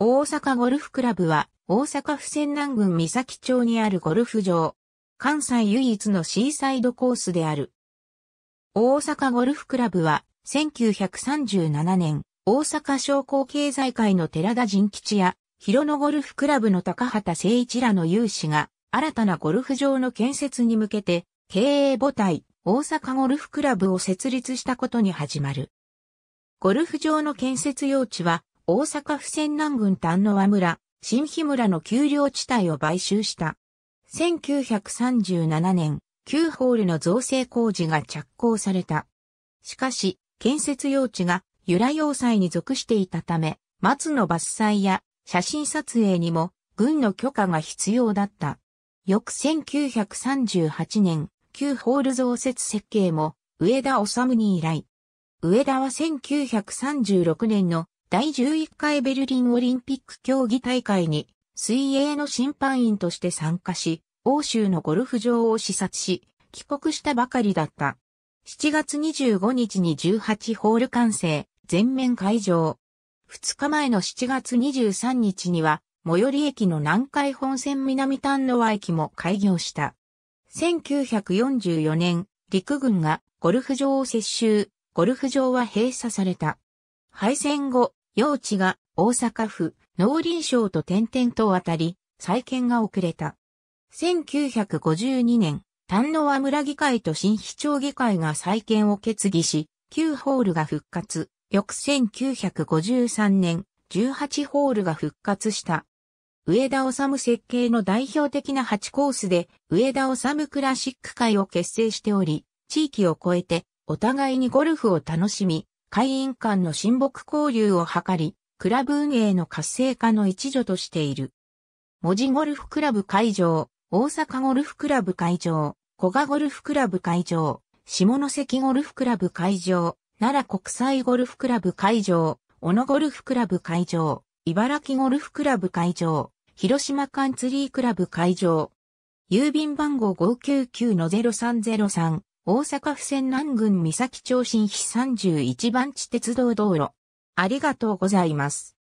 大阪ゴルフクラブは、大阪府泉南郡三崎町にあるゴルフ場。関西唯一のシーサイドコースである。大阪ゴルフクラブは、1937年、大阪商工経済会の寺田仁吉や、広野ゴルフクラブの高畑誠一らの有志が、新たなゴルフ場の建設に向けて、経営母体、大阪ゴルフクラブを設立したことに始まる。ゴルフ場の建設用地は、大阪府泉南郡丹野和村、新日村の丘陵地帯を買収した。1937年、旧ホールの造成工事が着工された。しかし、建設用地が由来要塞に属していたため、松の伐採や写真撮影にも軍の許可が必要だった。翌1938年、旧ホール増設設計も上田治に依頼。上田は1936年の第11回ベルリンオリンピック競技大会に水泳の審判員として参加し、欧州のゴルフ場を視察し、帰国したばかりだった。7月25日に18ホール完成、全面会場。2日前の7月23日には、最寄り駅の南海本線南丹の和駅も開業した。1944年、陸軍がゴルフ場を接収、ゴルフ場は閉鎖された。敗戦後、用地が大阪府農林省と点々と渡り、再建が遅れた。1952年、丹野和村議会と新市町議会が再建を決議し、9ホールが復活。翌1953年、18ホールが復活した。上田治設計の代表的な8コースで、上田治クラシック会を結成しており、地域を超えて、お互いにゴルフを楽しみ、会員間の親睦交流を図り、クラブ運営の活性化の一助としている。文字ゴルフクラブ会場、大阪ゴルフクラブ会場、古賀ゴルフクラブ会場、下関ゴルフクラブ会場、奈良国際ゴルフクラブ会場、小野ゴルフクラブ会場、茨城ゴルフクラブ会場、広島カンツリークラブ会場、郵便番号599-0303、大阪府仙南郡三崎町新比31番地鉄道道路。ありがとうございます。